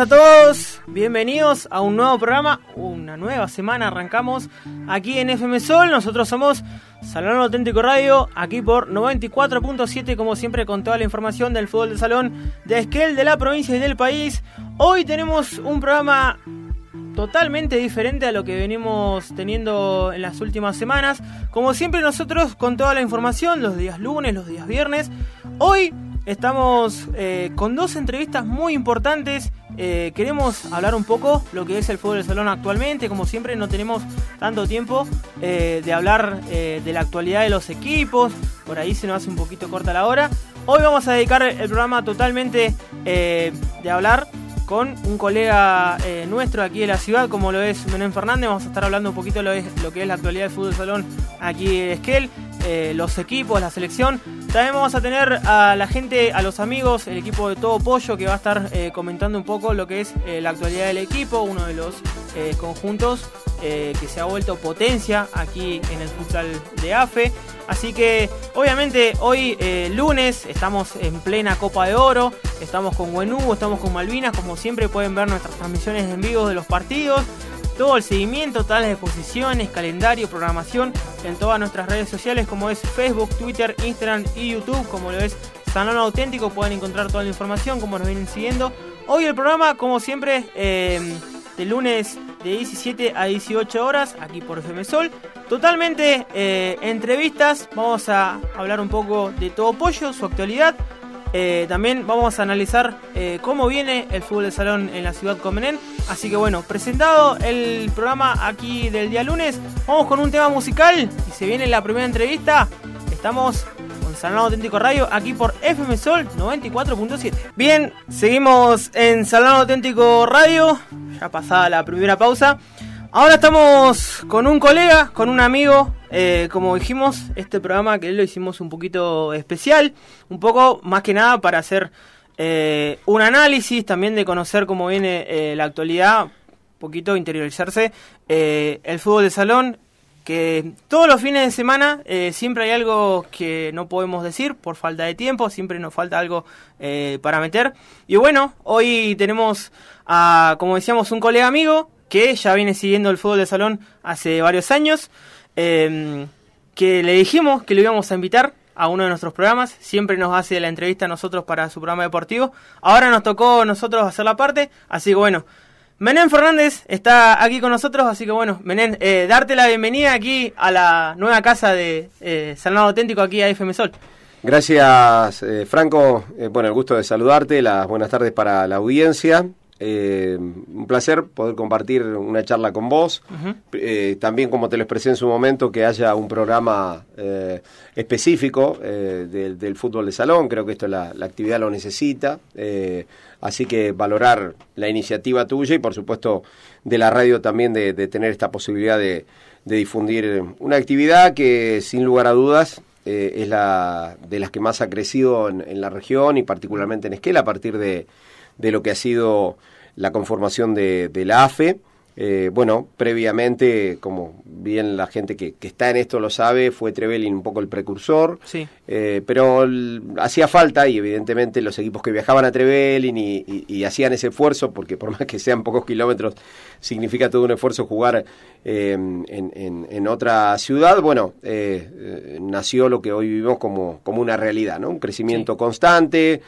a todos, bienvenidos a un nuevo programa, una nueva semana arrancamos aquí en FM Sol, nosotros somos Salón Auténtico Radio, aquí por 94.7 como siempre con toda la información del fútbol de salón de Esquel, de la provincia y del país. Hoy tenemos un programa totalmente diferente a lo que venimos teniendo en las últimas semanas, como siempre nosotros con toda la información, los días lunes, los días viernes, hoy... Estamos eh, con dos entrevistas muy importantes eh, queremos hablar un poco lo que es el fútbol de salón actualmente. Como siempre, no tenemos tanto tiempo eh, de hablar eh, de la actualidad de los equipos. Por ahí se nos hace un poquito corta la hora. Hoy vamos a dedicar el programa totalmente de hablar con un colega nuestro aquí de la ciudad, como lo es Menem Fernández. Vamos a estar hablando un poquito de lo, que es la actualidad del fútbol salón aquí en Esquel. Eh, los equipos, la selección. También vamos a tener a la gente, a los amigos, el equipo de Todo Pollo, que va a estar eh, comentando un poco lo que es eh, la actualidad del equipo, uno de los conjuntos que se ha vuelto potencia aquí en el futsal de AFE. Así que obviamente hoy lunes estamos en plena Copa de Oro, estamos con Wenú, estamos con Malvinas, como siempre pueden ver nuestras transmisiones en vivo de los partidos todo el seguimiento, las exposiciones, calendario, programación en todas nuestras redes sociales como es Facebook, Twitter, Instagram y YouTube, como lo es Salón Auténtico, pueden encontrar toda la información como nos vienen siguiendo. Hoy el programa, como siempre, eh, de lunes de 17 a 18 horas, aquí por FM Sol. Totalmente eh, entrevistas, vamos a hablar un poco de todo pollo, su actualidad, eh, también vamos a analizar eh, cómo viene el fútbol de salón en la ciudad Comenén. Así que bueno, presentado el programa aquí del día lunes, vamos con un tema musical y se viene la primera entrevista. Estamos con Salón Auténtico Radio aquí por FM Sol 94.7. Bien, seguimos en Salón Auténtico Radio, ya pasada la primera pausa. Ahora estamos con un colega, con un amigo. Eh, como dijimos, este programa que lo hicimos un poquito especial, un poco más que nada para hacer eh, un análisis, también de conocer cómo viene eh, la actualidad, un poquito interiorizarse, el fútbol de salón, que todos los fines de semana siempre hay algo que no podemos decir por falta de tiempo, siempre nos falta algo para meter. Y bueno, hoy tenemos a, como decíamos, un colega amigo que ya viene siguiendo el fútbol de salón hace varios años, em, que le dijimos que lo íbamos a invitar a uno de nuestros programas, siempre nos hace la entrevista a nosotros para su programa deportivo, ahora nos tocó nosotros hacer la parte, así que bueno, Menén Fernández está aquí con nosotros, así que bueno, Menén, eh, darte la bienvenida aquí a la nueva casa de eh, Salón Auténtico, aquí a FM Sol. Gracias, eh, Franco. Eh, bueno, el gusto de saludarte, las buenas tardes para la audiencia. Eh, un placer poder compartir una charla con vos. Eh, también, como te lo expresé en su momento, que haya un programa eh, específico del, fútbol de salón. Creo que esto la, actividad lo necesita. así que valorar la iniciativa tuya y, por supuesto, de la radio también de, tener esta posibilidad de, difundir una actividad que, sin lugar a dudas, es la de las que más ha crecido en, la región y particularmente en Esquela a partir de lo que ha sido la conformación de, la AFE. Eh, bueno, previamente, como bien la gente que, está en esto lo sabe, fue Trevelin un poco el precursor. Sí. Eh, pero hacía falta, y evidentemente los equipos que viajaban a Trevelin y, hacían ese esfuerzo, porque por más que sean pocos kilómetros, significa todo un esfuerzo jugar eh, en, otra ciudad. Bueno, nació lo que hoy vivimos como, una realidad, ¿no? Un crecimiento constante,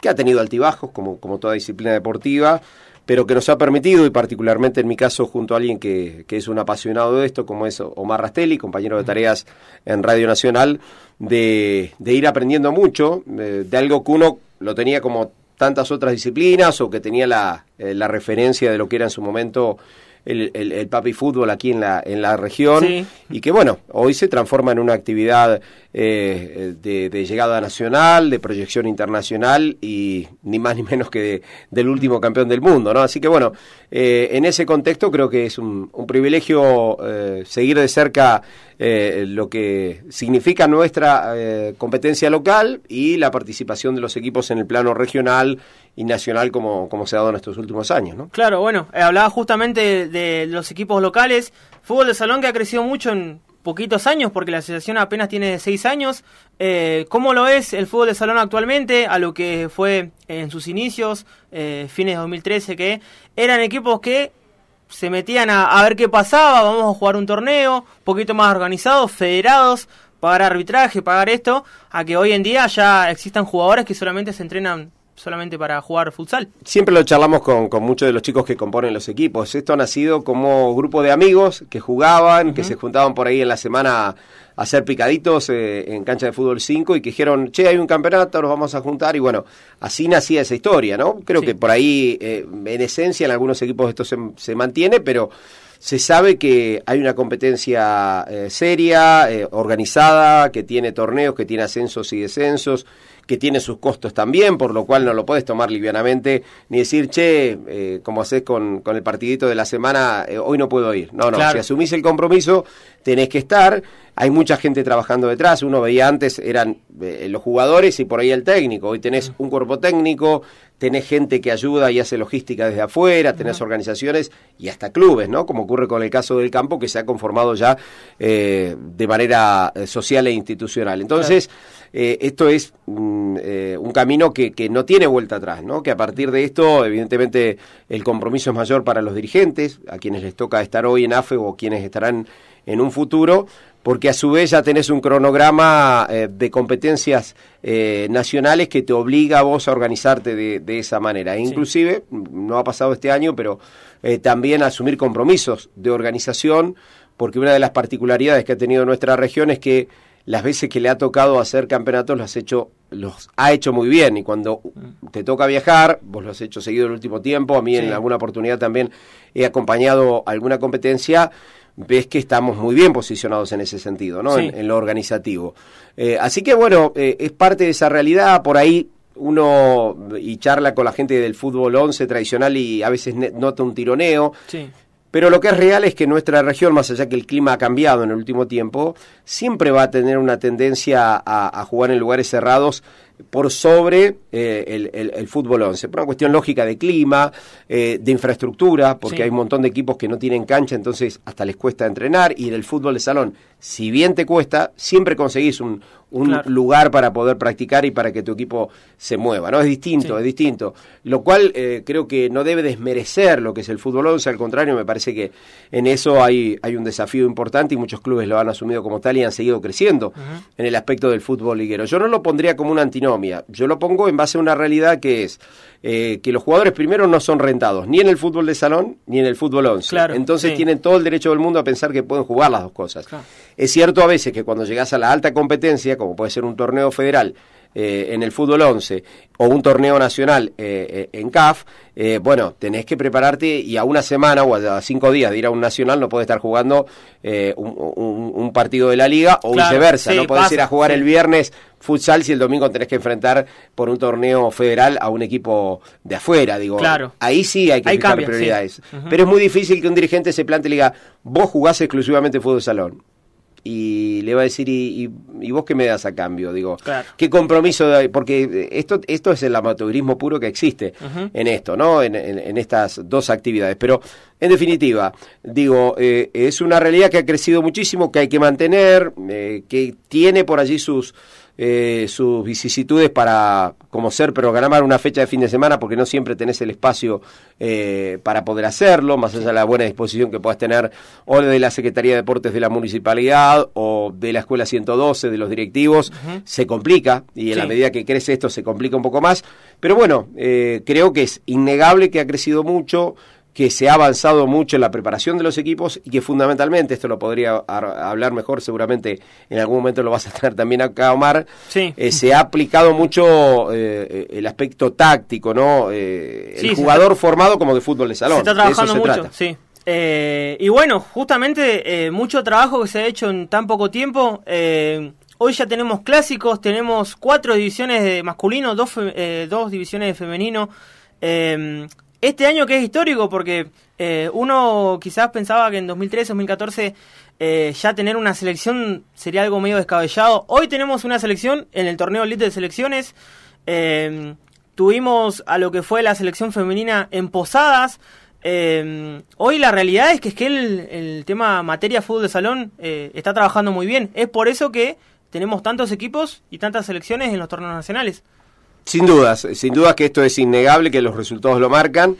que ha tenido altibajos, como, como toda disciplina deportiva pero que nos ha permitido, y particularmente en mi caso, junto a alguien que, que es un apasionado de esto, como es Omar Rastelli, compañero de tareas en Radio Nacional, de, ir aprendiendo mucho de algo que uno lo tenía como tantas otras disciplinas o que tenía la, eh, la referencia de lo que era en su momento el, el, papi fútbol aquí en la, en la región y que bueno, hoy se transforma en una actividad eh, de, llegada nacional, de proyección internacional y ni más ni menos que del último campeón del mundo, ¿no? Así que bueno, eh, en ese contexto creo que es un, privilegio eh, seguir de cerca lo que significa nuestra competencia local y la participación de los equipos en el plano regional y nacional como, como se ha dado en estos últimos años. ¿no? Claro, bueno, eh, hablaba justamente de, los equipos locales, fútbol de salón que ha crecido mucho en poquitos años, porque la asociación apenas tiene seis años. Eh, ¿Cómo lo es el fútbol de salón actualmente a lo que fue en sus inicios, eh, fines de 2013, que eran equipos que se metían a, a ver qué pasaba, vamos a jugar un torneo, Un poquito más organizados, federados, pagar arbitraje, pagar esto, a que hoy en día ya existan jugadores que solamente se entrenan solamente para jugar futsal. Siempre lo charlamos con, muchos de los chicos que componen los equipos. Esto ha nacido como grupo de amigos que jugaban, que se juntaban por ahí en la semana a hacer picaditos eh, en cancha de fútbol 5 y que dijeron, che, hay un campeonato, nos vamos a juntar. Y bueno, así nacía esa historia, ¿no? Creo que por ahí, eh, en esencia, en algunos equipos esto se, mantiene, pero se sabe que hay una competencia eh, seria, organizada, que tiene torneos, que tiene ascensos y descensos, que tiene sus costos también, por lo cual no lo puedes tomar livianamente ni decir, che, eh, como haces con, con, el partidito de la semana, eh, hoy no puedo ir. No, no, si asumís el compromiso, tenés que estar hay mucha gente trabajando detrás. Uno veía antes, eran eh, los jugadores y por ahí el técnico. Hoy tenés mm. un cuerpo técnico, tenés gente que ayuda y hace logística desde afuera, tenés organizaciones y hasta clubes, ¿no? Como ocurre con el caso del campo, que se ha conformado ya eh, de manera eh, social e institucional. Entonces, esto es mm, un camino que, que, no tiene vuelta atrás, ¿no? Que a partir de esto, evidentemente, el compromiso es mayor para los dirigentes, a quienes les toca estar hoy en AFE o quienes estarán en un futuro, porque a su vez ya tenés un cronograma eh, de competencias eh, nacionales que te obliga a vos a organizarte de, esa manera. inclusive, no ha pasado este año, pero eh, también asumir compromisos de organización, porque una de las particularidades que ha tenido nuestra región es que las veces que le ha tocado hacer campeonatos los, hecho, los ha hecho muy bien y cuando mm. te toca viajar, vos lo has hecho seguido el último tiempo, a mí en alguna oportunidad también he acompañado alguna competencia, ves que estamos muy bien posicionados en ese sentido, ¿no? En, lo organizativo. Eh, así que bueno, eh, es parte de esa realidad, por ahí uno eh, y charla con la gente del fútbol once tradicional y a veces nota un tironeo. Pero lo que es real es que nuestra región, más allá que el clima ha cambiado en el último tiempo, siempre va a tener una tendencia a jugar en lugares cerrados por sobre eh, el, fútbol 11. Por una cuestión lógica de clima, eh, de infraestructura, porque hay un montón de equipos que no tienen cancha, entonces hasta les cuesta entrenar. Y en el fútbol de salón, si bien te cuesta, siempre conseguís un, un lugar para poder practicar y para que tu equipo se mueva, ¿no? Es distinto, es distinto. Lo cual eh, creo que no debe desmerecer lo que es el fútbol 11, al contrario, me parece que en eso hay, hay un desafío importante y muchos clubes lo han asumido como tal y han seguido creciendo en el aspecto del fútbol liguero. Yo no lo pondría como una antinomia, yo lo pongo en base a una realidad que es eh, que los jugadores primero no son rentados, ni en el fútbol de salón, ni en el fútbol 11. Entonces tienen todo el derecho del mundo a pensar que pueden jugar las dos cosas. Es cierto a veces que cuando llegas a la alta competencia, como puede ser un torneo federal, eh, en el fútbol 11 o un torneo nacional eh, eh, en CAF, bueno, tenés que prepararte y a una semana o a cinco días de ir a un nacional no puedes estar jugando un, partido de la liga o viceversa, no puedes ir a jugar el viernes futsal si el domingo tenés que enfrentar por un torneo federal a un equipo de afuera, digo. Ahí sí hay que tener prioridades. Pero es muy difícil que un dirigente se plante y diga, vos jugás exclusivamente fútbol salón y le va a decir, ¿y, vos qué me das a cambio? Digo, ¿qué compromiso? Porque esto, esto es el amateurismo puro que existe en esto, ¿no? En, estas dos actividades. Pero, en definitiva, digo, eh, es una realidad que ha crecido muchísimo, que hay que mantener, eh, que tiene por allí sus eh, sus vicisitudes para, como ser, programar una fecha de fin de semana, porque no siempre tenés el espacio eh, para poder hacerlo, más allá de la buena disposición que puedas tener o de la Secretaría de Deportes de la Municipalidad o de la Escuela 112, de los directivos, se complica y en la medida que crece esto se complica un poco más. Pero bueno, eh, creo que es innegable que ha crecido mucho que se ha avanzado mucho en la preparación de los equipos y que fundamentalmente, esto lo podría hablar mejor, seguramente en algún momento lo vas a tener también acá, Omar, sí. Eh, se ha aplicado mucho eh, eh, el aspecto táctico, ¿no? el jugador formado como de fútbol de salón. Se está trabajando mucho, sí. y bueno, justamente mucho trabajo que se ha hecho en tan poco tiempo. hoy ya tenemos clásicos, tenemos cuatro divisiones de masculino, dos, dos divisiones de femenino este año que es histórico porque eh, uno quizás pensaba que en 2013, 2014 eh, ya tener una selección sería algo medio descabellado. Hoy tenemos una selección en el torneo Elite de Selecciones. Em, tuvimos a lo que fue la selección femenina en Posadas. Em, hoy la realidad es que es que el, tema materia fútbol de salón eh, está trabajando muy bien. Es por eso que tenemos tantos equipos y tantas selecciones en los torneos nacionales. Sin dudas, sin dudas que esto es innegable, que los resultados lo marcan.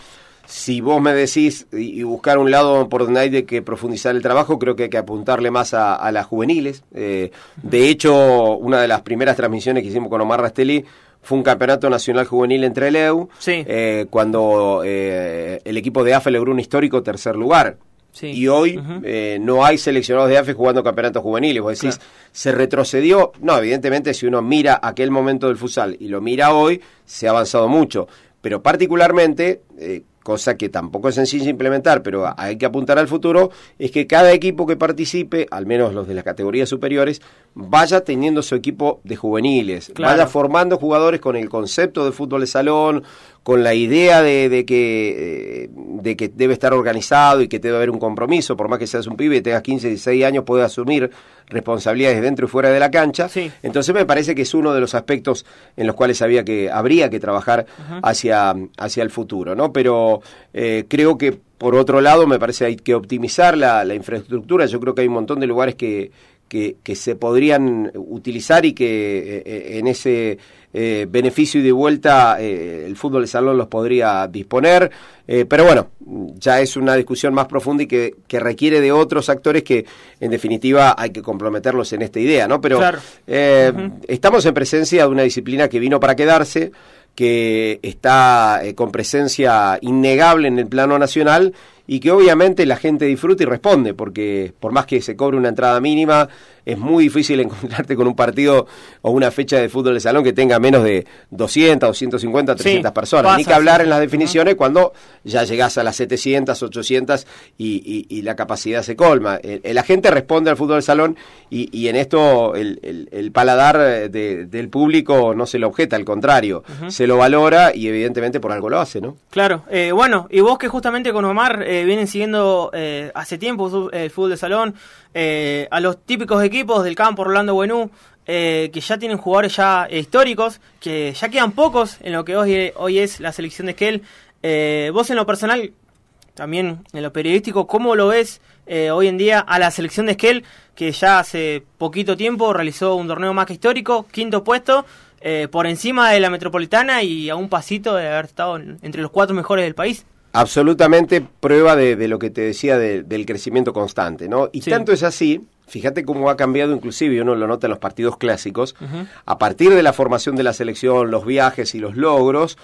Si vos me decís y buscar un lado por donde hay de que profundizar el trabajo, creo que hay que apuntarle más a, las juveniles. Eh, de hecho, una de las primeras transmisiones que hicimos con Omar Rastelli fue un campeonato nacional juvenil entre el EU, eh, cuando eh, el equipo de AFA e logró un histórico tercer lugar. Y hoy eh, no hay seleccionados de AFE jugando campeonatos juveniles. Vos decís, ¿se retrocedió? No, evidentemente si uno mira aquel momento del futsal y lo mira hoy, se ha avanzado mucho. Pero particularmente, eh, cosa que tampoco es sencilla implementar, pero hay que apuntar al futuro, es que cada equipo que participe, al menos los de las categorías superiores, vaya teniendo su equipo de juveniles, vaya formando jugadores con el concepto de fútbol de salón, con la idea de, que, eh, de que debe estar organizado y que debe haber un compromiso, por más que seas un pibe, tengas 15, 16 años, puedes asumir responsabilidades dentro y fuera de la cancha. Entonces me parece que es uno de los aspectos en los cuales había que, habría que trabajar hacia, hacia el futuro, ¿no? Pero eh, creo que por otro lado, me parece que hay que optimizar la, infraestructura. Yo creo que hay un montón de lugares que, que, se podrían utilizar y que eh, eh, en ese eh, beneficio y de vuelta el fútbol de salón los podría disponer. pero bueno, ya es una discusión más profunda y que, requiere de otros actores que en definitiva hay que comprometerlos en esta idea, ¿no? Pero estamos en presencia de una disciplina que vino para quedarse que está con presencia innegable en el plano nacional y que obviamente la gente disfruta y responde, porque por más que se cobre una entrada mínima, es muy difícil encontrarte con un partido o una fecha de fútbol de salón que tenga menos de 200, 250, 300 personas. Ni que hablar en las definiciones cuando ya llegás a las 700, 800 y, la capacidad se colma. El, gente agente responde al fútbol de salón y, en esto el, paladar del público no se lo objeta, al contrario, se lo valora y evidentemente por algo lo hace, ¿no? Claro. Eh, bueno, y vos que justamente con Omar eh, vienen siguiendo eh, hace tiempo el fútbol de salón, eh, a los típicos equipos del campo Rolando Buenú, eh, que ya tienen jugadores ya históricos, que ya quedan pocos en lo que hoy, hoy es la selección de Esquel. Eh, vos en lo personal, también en lo periodístico, ¿cómo lo ves hoy en día a la selección de Esquel, que ya hace poquito tiempo realizó un torneo más que histórico, quinto puesto, por encima de la Metropolitana y a un pasito de haber estado entre los cuatro mejores del país? Absolutamente prueba de, lo que te decía del crecimiento constante, ¿no? Y tanto es así, fíjate cómo ha cambiado inclusive, uno lo nota en los partidos clásicos, a partir de la formación de la selección, los viajes y los logros,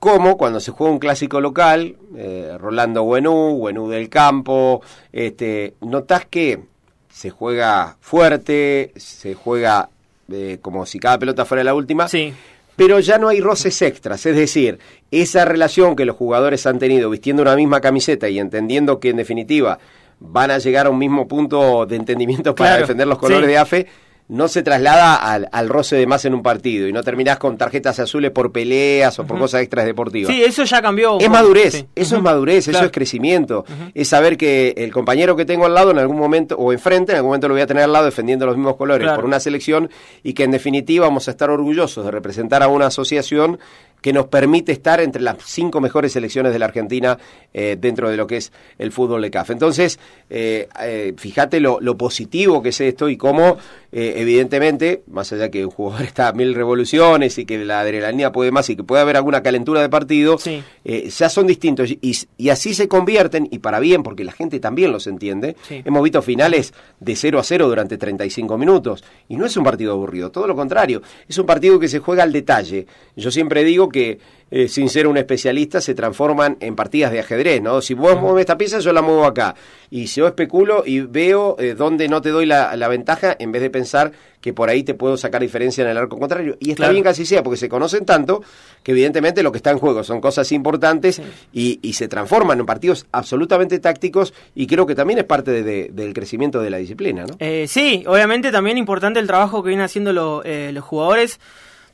como cuando se juega un clásico local, eh, Rolando Buenú, Buenú del Campo, este, notas que se juega fuerte, se juega eh, como si cada pelota fuera la última. Sí pero ya no hay roces extras, es decir, esa relación que los jugadores han tenido vistiendo una misma camiseta y entendiendo que en definitiva van a llegar a un mismo punto de entendimiento para defender los colores de AFE, no se traslada al, roce de más en un partido y no terminás con tarjetas azules por peleas o por cosas extras deportivas. Sí, eso ya cambió. Es madurez, eso es madurez, eso es crecimiento. Es saber que el compañero que tengo al lado en algún momento, o enfrente, en algún momento lo voy a tener al lado defendiendo los mismos colores por una selección y que en definitiva vamos a estar orgullosos de representar a una asociación que nos permite estar entre las cinco mejores selecciones de la Argentina eh, dentro de lo que es el fútbol de CAF. Entonces, eh, eh, fíjate lo, lo positivo que es esto y cómo... Eh, evidentemente, más allá que un jugador está a mil revoluciones y que la adrenalina puede más y que puede haber alguna calentura de partido, eh, ya son distintos y, así se convierten, y para bien, porque la gente también los entiende. Hemos visto finales de 0 a 0 durante 35 minutos y no es un partido aburrido, todo lo contrario, es un partido que se juega al detalle. Yo siempre digo que eh, sin ser un especialista, se transforman en partidas de ajedrez, ¿no? Si vos mueves esta pieza, yo la muevo acá. Y si yo especulo y veo eh, dónde no te doy la, ventaja, en vez de pensar que por ahí te puedo sacar diferencia en el arco contrario. Y está bien que así sea, porque se conocen tanto que evidentemente lo que está en juego son cosas importantes y, y, se transforman en partidos absolutamente tácticos y creo que también es parte de, del crecimiento de la disciplina, ¿no? Eh, sí, obviamente también importante el trabajo que vienen haciendo los jugadores.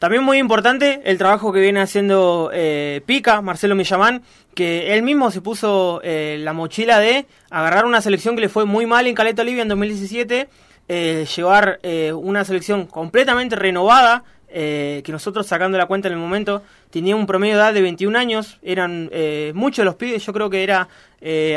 También muy importante el trabajo que viene haciendo eh, Pica, Marcelo Millamán, que él mismo se puso eh, la mochila de agarrar una selección que le fue muy mal en Caleta Olivia en 2017, eh, llevar una selección completamente renovada, que nosotros sacando la cuenta en el momento tenía un promedio de edad de 21 años, eran muchos los pibes, yo creo que era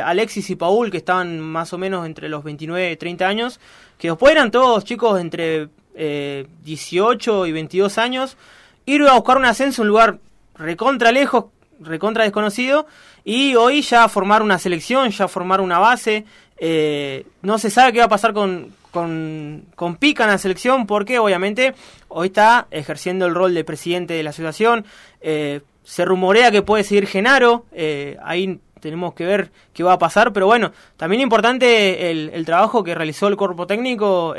Alexis y Paul que estaban más o menos entre los 29 y 30 años, que después eran todos chicos entre 18 eh, y 22 años, ir a buscar un ascenso un lugar recontra lejos, recontra desconocido, y hoy ya formar una selección, ya formar una base. Eh, no se sabe qué va a pasar con, con, Pica en la selección, porque obviamente hoy está ejerciendo el rol de presidente de la asociación. Eh, se rumorea que puede seguir Genaro, ahí tenemos que ver qué va a pasar, pero bueno, también importante el, el trabajo que realizó el cuerpo técnico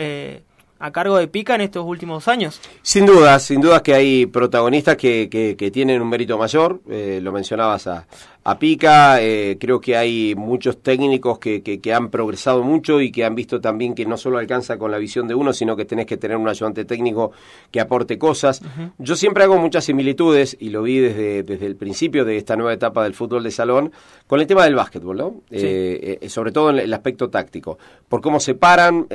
a cargo de Pica en estos últimos años. Sin duda, sin duda que hay protagonistas que, tienen un mérito mayor, eh, lo mencionabas a, a pica. Eh, creo que hay muchos técnicos que, que, han progresado mucho y que han visto también que no solo alcanza con la visión de uno, sino que tenés que tener un ayudante técnico que aporte cosas. Yo siempre hago muchas similitudes, y lo vi desde, desde el principio de esta nueva etapa del fútbol de salón, con el tema del básquetbol, eh, eh, sobre todo en el aspecto táctico. Por cómo se paran,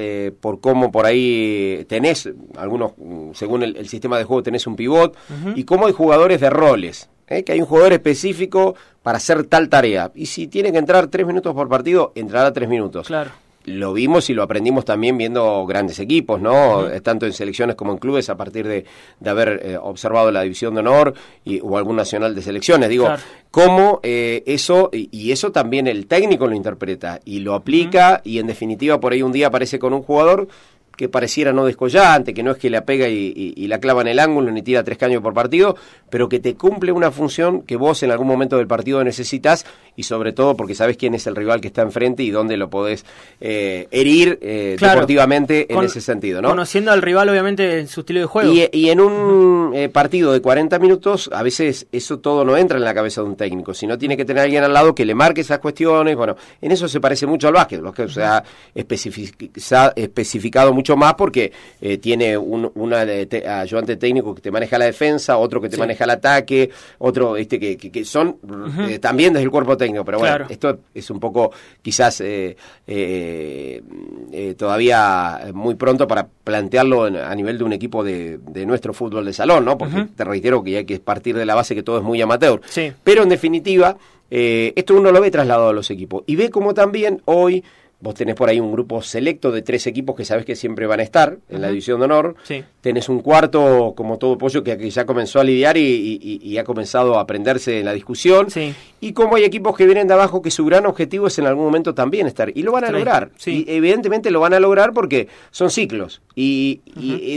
por cómo por ahí tenés, algunos, mm, según el, sistema de juego, tenés un pivot, y cómo hay jugadores de roles. ¿eh? que hay un jugador específico para hacer tal tarea. Y si tiene que entrar tres minutos por partido, entrará tres minutos. Claro. Lo vimos y lo aprendimos también viendo grandes equipos, ¿no? Tanto en selecciones como en clubes, a partir de, de haber eh, observado la división de honor y, o algún nacional de selecciones. Digo, cómo eh, eso, y, eso también el técnico lo interpreta y lo aplica, y en definitiva por ahí un día aparece con un jugador que pareciera no descollante, que no es que la pega y, y, la clava en el ángulo ni tira tres caños por partido, pero que te cumple una función que vos en algún momento del partido necesitas y sobre todo porque sabes quién es el rival que está enfrente y dónde lo podés eh, herir eh, deportivamente en ese sentido, ¿no? Conociendo al rival, obviamente, en su estilo de juego. Y, en un eh, partido de 40 minutos, a veces eso todo no entra en la cabeza de un técnico, sino tiene que tener alguien al lado que le marque esas cuestiones. Bueno, en eso se parece mucho al básquet, lo que se ha especificado mucho más porque tiene un ayudante técnico que te maneja la defensa, otro que te maneja el ataque, otro este que, son también desde el cuerpo técnico pero bueno, esto es un poco quizás eh, eh, eh, todavía muy pronto para plantearlo a nivel de un equipo de, nuestro fútbol de salón, ¿no? Porque te reitero que hay que partir de la base que todo es muy amateur. Pero en definitiva, esto uno lo ve trasladado a los equipos y ve como también hoy... Vos tenés por ahí un grupo selecto de tres equipos que sabés que siempre van a estar en la división de honor. Sí. Tenés un cuarto, como todo pollo, que, aquí ya comenzó a lidiar y, ha comenzado a aprenderse en la discusión. Y como hay equipos que vienen de abajo que su gran objetivo es en algún momento también estar. Y lo van a lograr. evidentemente lo van a lograr porque son ciclos. y,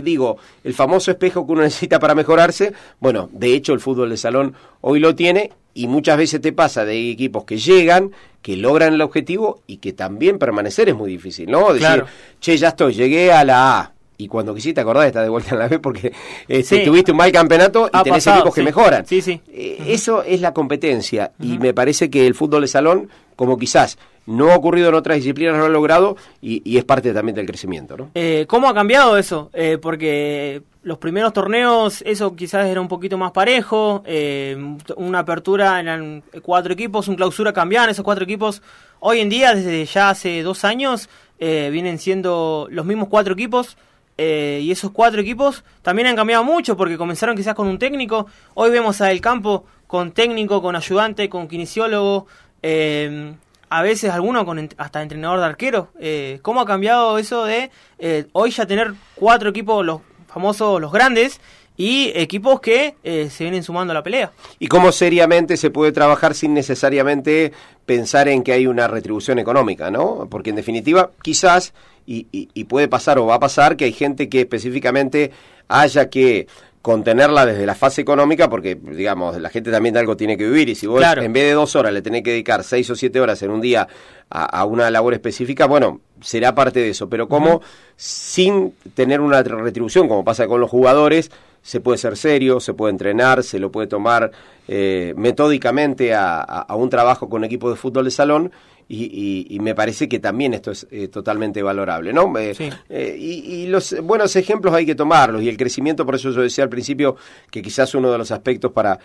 digo, el famoso espejo que uno necesita para mejorarse. Bueno, de hecho, el fútbol de salón hoy lo tiene y muchas veces te pasa de equipos que llegan, que logran el objetivo y que también permanecer es muy difícil, ¿no? Decir, che, ya estoy, llegué a la A. Y cuando quisiste acordar, estás de vuelta en la B porque eh, tuviste un mal campeonato y tenés equipos que mejoran. Eh, eso es la competencia. Y me parece que el fútbol de salón como quizás no ha ocurrido en otras disciplinas, no lo ha logrado y, es parte también del crecimiento. ¿no? Eh, ¿Cómo ha cambiado eso? Eh, porque los primeros torneos eso quizás era un poquito más parejo, eh, una apertura eran cuatro equipos, un clausura cambiaban esos cuatro equipos. Hoy en día, desde ya hace dos años, vienen siendo los mismos cuatro equipos. y esos cuatro equipos también han cambiado mucho porque comenzaron quizás con un técnico, hoy vemos al Campo con técnico, con ayudante, con kinesiólogo, Em, a veces alguno con hasta entrenador de arquero, Eh, ¿Cómo ha cambiado eso de eh, hoy ya tener cuatro equipos, los famosos, los grandes, y equipos que eh, se vienen sumando a la pelea? ¿Y cómo seriamente se puede trabajar sin necesariamente pensar en que hay una retribución económica, no? Porque en definitiva, quizás, y, y puede pasar o va a pasar, que hay gente que específicamente haya que contenerla desde la fase económica, porque, digamos, la gente también de algo tiene que vivir, y si vos en vez de dos horas le tenés que dedicar seis o siete horas en un día a, una labor específica, bueno, será parte de eso, pero como sin tener una retribución, como pasa con los jugadores, se puede ser serio, se puede entrenar, se lo puede tomar eh, metódicamente a, a, un trabajo con equipo de fútbol de salón y, me parece que también esto es eh, totalmente valorable, ¿no? Eh, eh, y, y, los buenos ejemplos hay que tomarlos y el crecimiento, por eso yo decía al principio que quizás uno de los aspectos para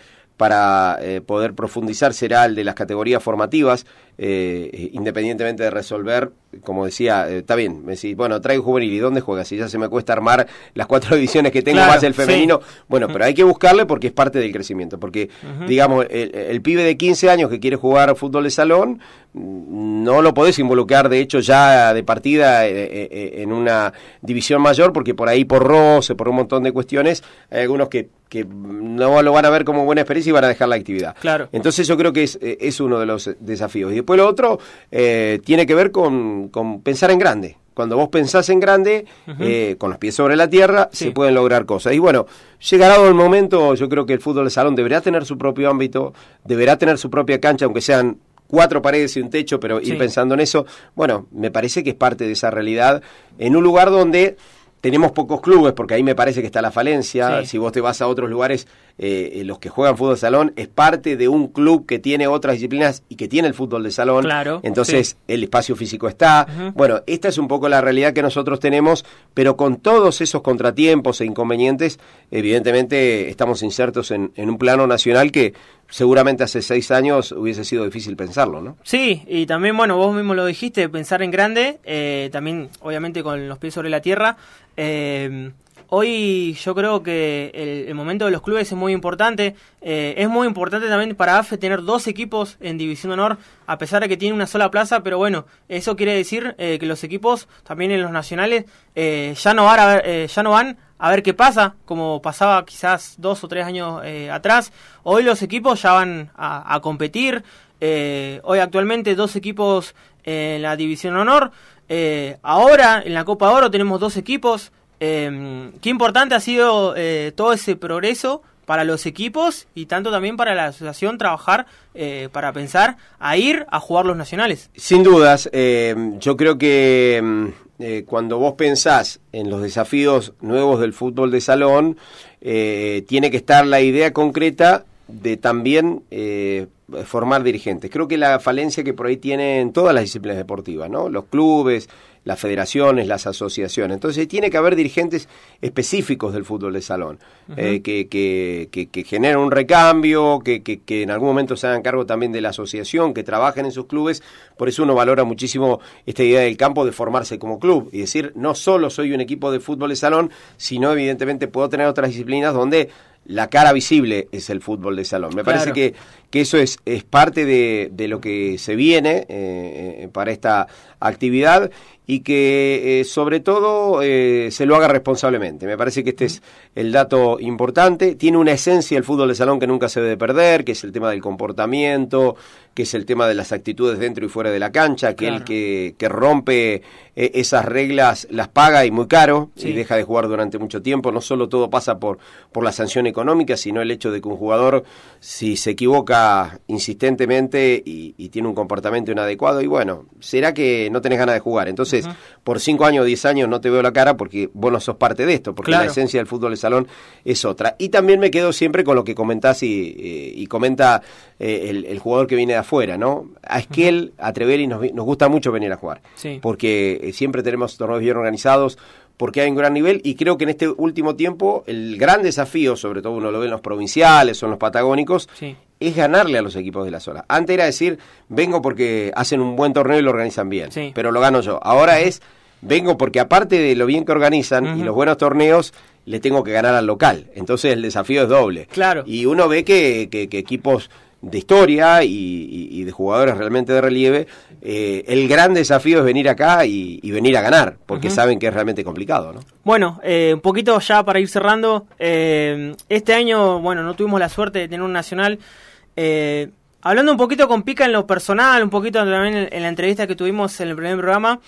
poder profundizar será el de las categorías formativas. Eh, eh, independientemente de resolver, como decía, eh, está bien, me decís, bueno, traigo juvenil, ¿y dónde juega? Si ya se me cuesta armar las cuatro divisiones que tengo más el femenino. Bueno, pero hay que buscarle porque es parte del crecimiento, porque, digamos, el, pibe de 15 años que quiere jugar fútbol de salón, no lo podés involucrar, de hecho, ya de partida en una división mayor, porque por ahí, por roce, por un montón de cuestiones, hay algunos que no lo van a ver como buena experiencia y van a dejar la actividad. Entonces yo creo que es, uno de los desafíos. Después lo otro eh, tiene que ver con, pensar en grande. Cuando vos pensás en grande, eh, con los pies sobre la tierra, se pueden lograr cosas. Y bueno, llegará el momento, yo creo que el fútbol de salón deberá tener su propio ámbito, deberá tener su propia cancha, aunque sean cuatro paredes y un techo, pero ir pensando en eso, bueno, me parece que es parte de esa realidad, en un lugar donde tenemos pocos clubes, porque ahí me parece que está la falencia, si vos te vas a otros lugares eh, los que juegan fútbol de salón, es parte de un club que tiene otras disciplinas y que tiene el fútbol de salón. Claro, Entonces, el espacio físico está. Bueno, esta es un poco la realidad que nosotros tenemos, pero con todos esos contratiempos e inconvenientes, evidentemente estamos insertos en, un plano nacional que seguramente hace seis años hubiese sido difícil pensarlo, ¿no? Sí, y también, bueno, vos mismo lo dijiste, pensar en grande, eh, también obviamente con los pies sobre la tierra. Eh, Hoy yo creo que el, momento de los clubes es muy importante. Eh, es muy importante también para AFE tener dos equipos en División Honor, a pesar de que tiene una sola plaza, pero bueno, eso quiere decir eh, que los equipos también en los nacionales eh, ya, no van a ver, ya no van a ver qué pasa, como pasaba quizás dos o tres años atrás. Hoy los equipos ya van a, a competir. hoy actualmente dos equipos en la División Honor. ahora en la Copa de Oro tenemos dos equipos. Em, qué importante ha sido eh, todo ese progreso para los equipos y tanto también para la asociación trabajar eh, para pensar a ir a jugar los nacionales. Sin dudas, em, yo creo que em, eh, cuando vos pensás en los desafíos nuevos del fútbol de salón, tiene que estar la idea concreta de también formar dirigentes. Creo que la falencia que por ahí tienen todas las disciplinas deportivas, ¿no? Los clubes, las federaciones, las asociaciones. Entonces tiene que haber dirigentes específicos del fútbol de salón, eh, que, que, que, generen un recambio, que, que, en algún momento se hagan cargo también de la asociación, que trabajen en sus clubes. Por eso uno valora muchísimo esta idea del campo de formarse como club y decir, no solo soy un equipo de fútbol de salón, sino evidentemente puedo tener otras disciplinas donde la cara visible es el fútbol de salón. Me parece que que eso es, es parte de, lo que se viene eh, eh, para esta actividad y que eh, sobre todo se lo haga responsablemente. Me parece que este es el dato importante. Tiene una esencia el fútbol de salón que nunca se debe perder, que es el tema del comportamiento, que es el tema de las actitudes dentro y fuera de la cancha, que el que, rompe esas reglas las paga y muy caro y deja de jugar durante mucho tiempo. No solo todo pasa por, por la sanción económica, sino el hecho de que un jugador, si se equivoca, insistentemente y, tiene un comportamiento inadecuado y bueno, ¿será que no tenés ganas de jugar? Entonces, por cinco años, diez años no te veo la cara porque vos no sos parte de esto, porque la esencia del fútbol de salón es otra. Y también me quedo siempre con lo que comentás y, eh, comenta eh, el, jugador que viene de afuera, ¿no? A que él a nos, gusta mucho venir a jugar, sí. porque eh, siempre tenemos torneos bien organizados, porque hay un gran nivel y creo que en este último tiempo el gran desafío, sobre todo uno lo ve en los provinciales son los patagónicos, sí es ganarle a los equipos de la zona. Antes era decir, vengo porque hacen un buen torneo y lo organizan bien, pero lo gano yo. Ahora es, vengo porque aparte de lo bien que organizan y los buenos torneos, le tengo que ganar al local. Entonces el desafío es doble. Y uno ve que, equipos de historia y, de jugadores realmente de relieve, eh, el gran desafío es venir acá y, venir a ganar, porque saben que es realmente complicado. ¿no? Bueno, eh, un poquito ya para ir cerrando, eh, este año, bueno, no tuvimos la suerte de tener un nacional eh, hablando un poquito con Pica en lo personal, un poquito también en, la entrevista que tuvimos en el primer programa,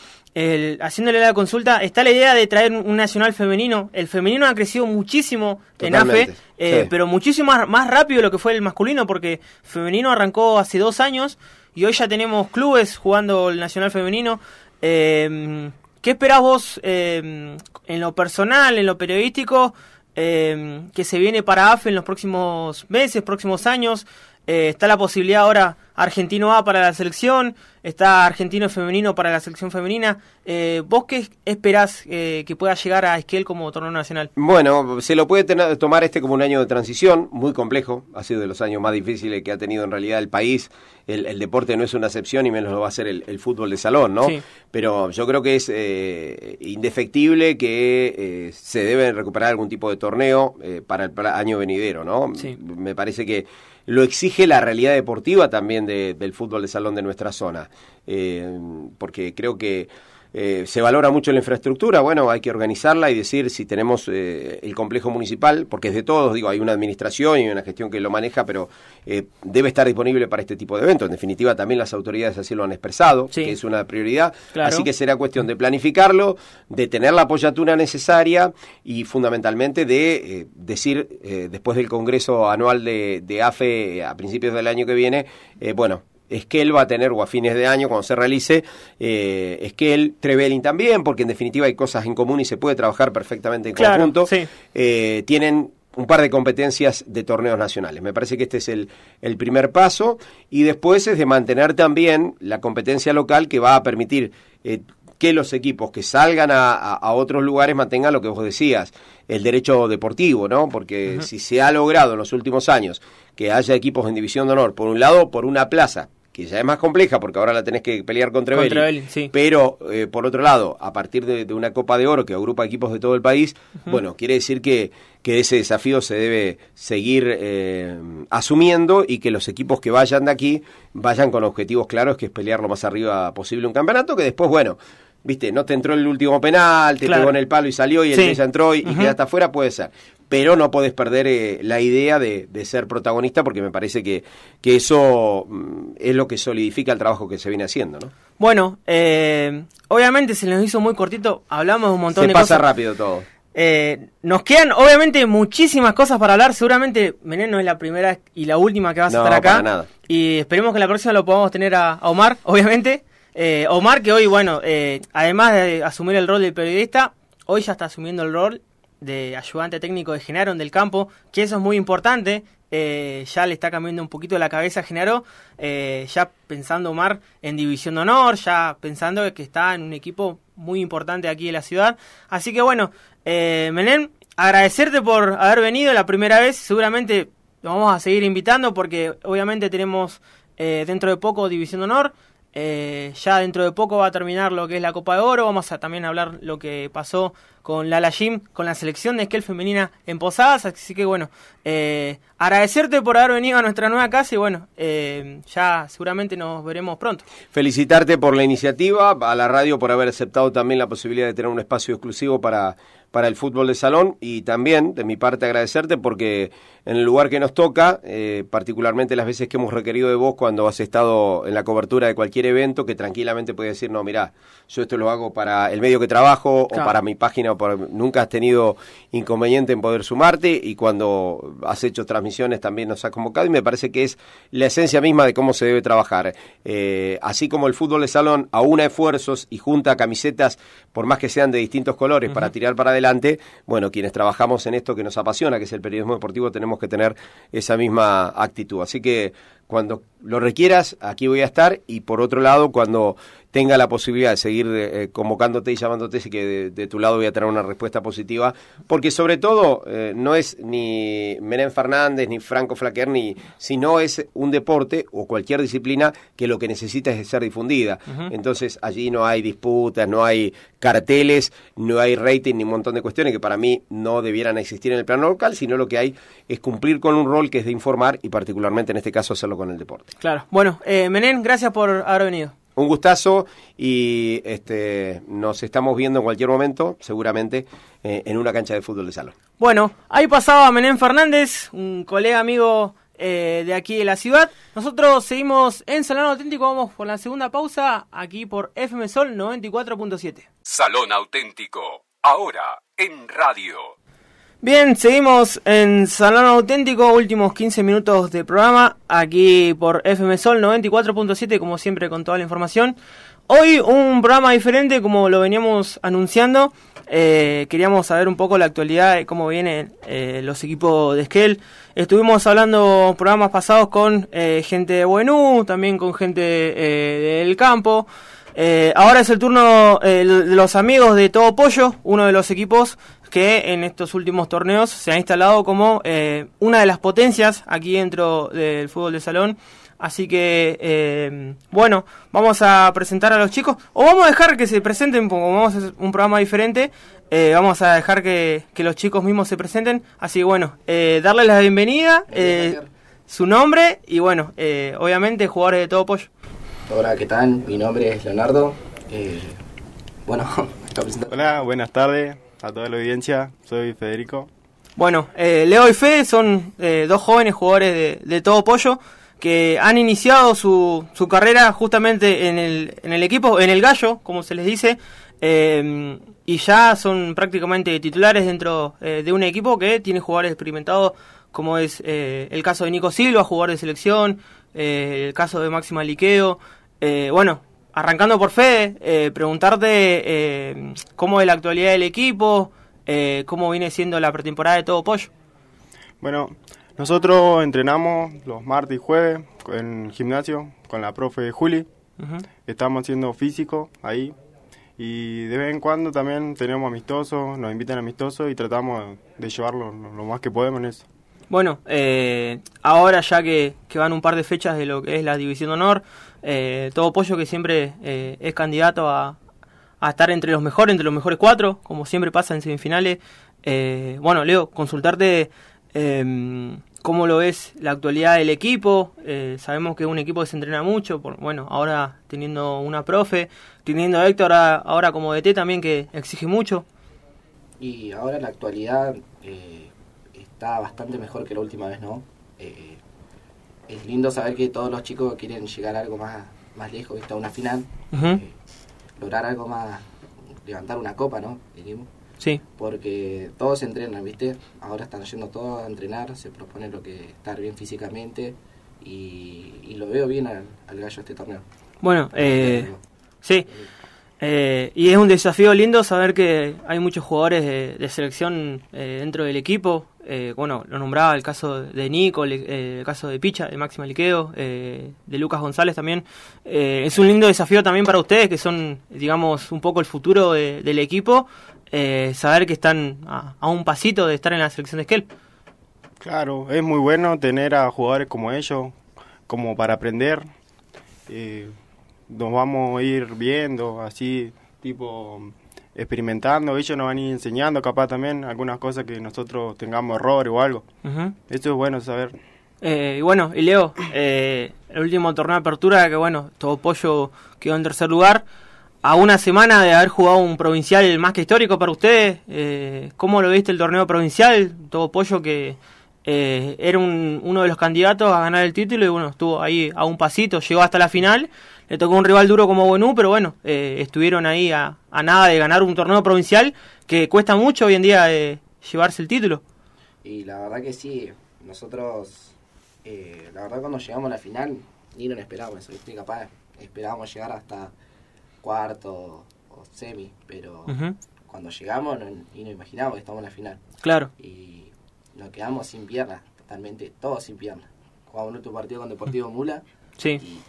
haciéndole la consulta, está la idea de traer un, nacional femenino. El femenino ha crecido muchísimo en AFE, eh, pero muchísimo más rápido de lo que fue el masculino, porque femenino arrancó hace dos años y hoy ya tenemos clubes jugando el nacional femenino. Em, ¿Qué esperás vos em, en lo personal, en lo periodístico, em, que se viene para AFE en los próximos meses, próximos años? Eh, está la posibilidad ahora argentino A para la selección, está argentino femenino para la selección femenina. Eh, ¿Vos qué esperás eh, que pueda llegar a Esquel como torneo nacional? Bueno, se lo puede tomar este como un año de transición, muy complejo, ha sido de los años más difíciles que ha tenido en realidad el país. El, deporte no es una excepción y menos lo va a ser el, fútbol de salón, ¿no? Pero yo creo que es indefectible que se debe recuperar algún tipo de torneo para el año venidero, ¿no? Me parece que lo exige la realidad deportiva también del fútbol de salón de nuestra zona, eh, porque creo que eh, se valora mucho la infraestructura, bueno, hay que organizarla y decir si tenemos eh, el complejo municipal, porque es de todos, digo, hay una administración y una gestión que lo maneja, pero eh, debe estar disponible para este tipo de eventos. En definitiva, también las autoridades así lo han expresado, que es una prioridad. Así que será cuestión de planificarlo, de tener la apoyatura necesaria y fundamentalmente de decir, después del Congreso Anual de, de, AFE a principios del año que viene, bueno, Esquel va a tener, o a fines de año, cuando se realice, eh, Esquel, Trevelin también, porque en definitiva hay cosas en común y se puede trabajar perfectamente en conjunto. Eh, tienen un par de competencias de torneos nacionales. Me parece que este es el, el, primer paso y después es de mantener también la competencia local que va a permitir eh, que los equipos que salgan a, otros lugares mantengan lo que vos decías, el derecho deportivo, ¿no? Porque si se ha logrado en los últimos años que haya equipos en División de Honor, por un lado, por una plaza, que ya es más compleja porque ahora la tenés que pelear contra, contra Pero, eh, por otro lado, a partir de, una Copa de Oro que agrupa equipos de todo el país, bueno, quiere decir que, que, ese desafío se debe seguir eh, asumiendo y que los equipos que vayan de aquí vayan con objetivos claros, que es pelear lo más arriba posible un campeonato, que después, bueno, viste, no te entró el último penal, te pegó en el palo y salió y el ya entró y, uh hasta afuera, puede ser pero no podés perder eh, la idea de, ser protagonista porque me parece que, eso mm, es lo que solidifica el trabajo que se viene haciendo, ¿no? Bueno, eh, obviamente se nos hizo muy cortito, hablamos un montón de cosas. Se pasa rápido todo. Eh, nos quedan obviamente muchísimas cosas para hablar. Seguramente Menén no es la primera y la última que vas a estar acá. Y esperemos que la próxima lo podamos tener a, Omar, obviamente. Omar que hoy, bueno, además de asumir el rol de periodista, hoy ya está asumiendo el rol de ayudante técnico de Genaro en del campo, que eso es muy importante. Eh, ya le está cambiando un poquito la cabeza a Genaro, eh, ya pensando Omar en División de Honor, ya pensando que está en un equipo muy importante aquí de la ciudad. Así que bueno, eh, Menem, agradecerte por haber venido la primera vez. Seguramente lo vamos a seguir invitando porque obviamente tenemos eh, dentro de poco División de Honor. Eh, ya dentro de poco va a terminar lo que es la Copa de Oro. Vamos a también hablar lo que pasó con la Jim, con la selección de esquel femenina en Posadas. Así que bueno, eh, agradecerte por haber venido a nuestra nueva casa y bueno, eh, ya seguramente nos veremos pronto. Felicitarte por la iniciativa, a la radio por haber aceptado también la posibilidad de tener un espacio exclusivo para, para el fútbol de salón y también de mi parte agradecerte porque en el lugar que nos toca, eh, particularmente las veces que hemos requerido de vos cuando has estado en la cobertura de cualquier evento, que tranquilamente puede decir, no, mira, yo esto lo hago para el medio que trabajo o para mi página, o nunca has tenido inconveniente en poder sumarte y cuando has hecho transmisiones también nos has convocado y me parece que es la esencia misma de cómo se debe trabajar. Eh, así como el fútbol de salón aúna esfuerzos y junta camisetas, por más que sean de distintos colores, para tirar para adelante, bueno, quienes trabajamos en esto que nos apasiona, que es el periodismo deportivo, tenemos que tener esa misma actitud. Así que cuando lo requieras, aquí voy a estar. Y por otro lado, cuando tenga la posibilidad de seguir eh, eh, convocándote y llamándote, sí que de, tu lado voy a tener una respuesta positiva. Porque sobre todo, eh, no es ni Menem Fernández, ni Franco Flaquer, ni, sino es un deporte o cualquier disciplina que lo que necesita es ser difundida. Entonces, allí no hay disputas, no hay carteles, no hay rating, ni un montón de cuestiones que para mí no debieran existir en el plano local, sino lo que hay es cumplir con un rol que es de informar y particularmente en este caso hacerlo con el deporte. Claro. Bueno, eh, Menén, gracias por haber venido. Un gustazo y este, nos estamos viendo en cualquier momento, seguramente, eh, en una cancha de fútbol de salón. Bueno, ahí pasaba Menén Fernández, un colega amigo eh, de aquí de la ciudad. Nosotros seguimos en Salón Auténtico, vamos por la segunda pausa aquí por FM Sol 94.7. Salón Auténtico, ahora en radio. Bien, seguimos en Salón Auténtico, últimos 15 minutos de programa, aquí por FM Sol 94.7, como siempre con toda la información. Hoy un programa diferente, como lo veníamos anunciando. Eh, queríamos saber un poco la actualidad, eh, cómo vienen eh, los equipos de Skell. Estuvimos hablando programas pasados con gente de Buenú, también con gente del campo. Eh, ahora es el turno eh, de los amigos de Todo Pollo, uno de los equipos que en estos últimos torneos se ha instalado como eh, una de las potencias aquí dentro del fútbol de salón. Así que, bueno, vamos a presentar a los chicos, o vamos a dejar que se presenten, porque vamos a hacer un programa diferente, vamos a dejar que, que, los chicos mismos se presenten. Así que, bueno, darles la bienvenida, su nombre y, bueno, obviamente, jugadores de todo pollo. Hola, ¿qué tal? Mi nombre es Leonardo. Eh, bueno, Hola, buenas tardes a toda la audiencia. Soy Federico. Bueno, eh, Leo y Fede son eh, dos jóvenes jugadores de, todo pollo que han iniciado su, su carrera justamente en el, en el equipo, en el gallo, como se les dice, eh, y ya son prácticamente titulares dentro de un equipo que tiene jugadores experimentados, como es el caso de Nico Silva, jugador de selección, el caso de Máxima Liqueo, eh, bueno, arrancando por fe eh, preguntarte eh, cómo es la actualidad del equipo, cómo viene siendo la pretemporada de todo Pollo. Bueno, nosotros entrenamos los martes y jueves en gimnasio con la profe Juli. Estamos haciendo físico ahí. Y de vez en cuando también tenemos amistosos, nos invitan amistosos y tratamos de llevarlo lo más que podemos en eso. Bueno, ahora ya que, que, van un par de fechas de lo que es la División de Honor, eh, todo Pollo que siempre eh, es candidato a, estar entre los mejores, entre los mejores cuatro, como siempre pasa en semifinales. Eh, bueno, Leo, consultarte em, cómo lo ves la actualidad del equipo. sabemos que es un equipo que se entrena mucho, bueno, ahora teniendo una profe, teniendo a Héctor ahora, ahora como DT también que exige mucho. Y ahora la actualidad está bastante mejor que la última vez, ¿no? es lindo saber que todos los chicos quieren llegar algo más, más lejos, está una final, eh, lograr algo más, levantar una copa, ¿no? Sí. Porque todos entrenan, ¿viste? Ahora están yendo todos a entrenar, se propone lo que estar bien físicamente y, lo veo bien al, al gallo este torneo. Bueno, eh, sí. Eh, y es un desafío lindo saber que hay muchos jugadores de, selección eh, dentro del equipo. Eh, bueno, lo nombraba el caso de Nico, el, caso de Picha, de Máximo Liqueo, de Lucas González también. es un lindo desafío también para ustedes, que son, digamos, un poco el futuro del equipo, saber que están a, un pasito de estar en la selección de Skell. Claro, es muy bueno tener a jugadores como ellos, como para aprender. Eh, nos vamos a ir viendo, así, tipo experimentando, ellos nos van a ir enseñando capaz también algunas cosas que nosotros tengamos errores o algo. Esto es bueno saber. Eh, y bueno, y Leo, eh, el último torneo de apertura, que bueno, todo pollo quedó en tercer lugar. A una semana de haber jugado un provincial más que histórico para ustedes, eh, ¿cómo lo viste el torneo provincial? Todo pollo que era un, uno de los candidatos a ganar el título y bueno, estuvo ahí a un pasito, llegó hasta la final le tocó un rival duro como Buenú, pero bueno, eh, estuvieron ahí a, a, nada de ganar un torneo provincial que cuesta mucho hoy en día eh, llevarse el título. Y la verdad que sí, nosotros, eh, la verdad cuando llegamos a la final, ni lo esperábamos, estoy Capaz esperábamos llegar hasta cuarto o semi, pero cuando llegamos no, ni nos imaginábamos que estábamos en la final. Claro. Y nos quedamos sin piernas, totalmente, todos sin piernas. Jugamos último partido con Deportivo Mula. Sí. Y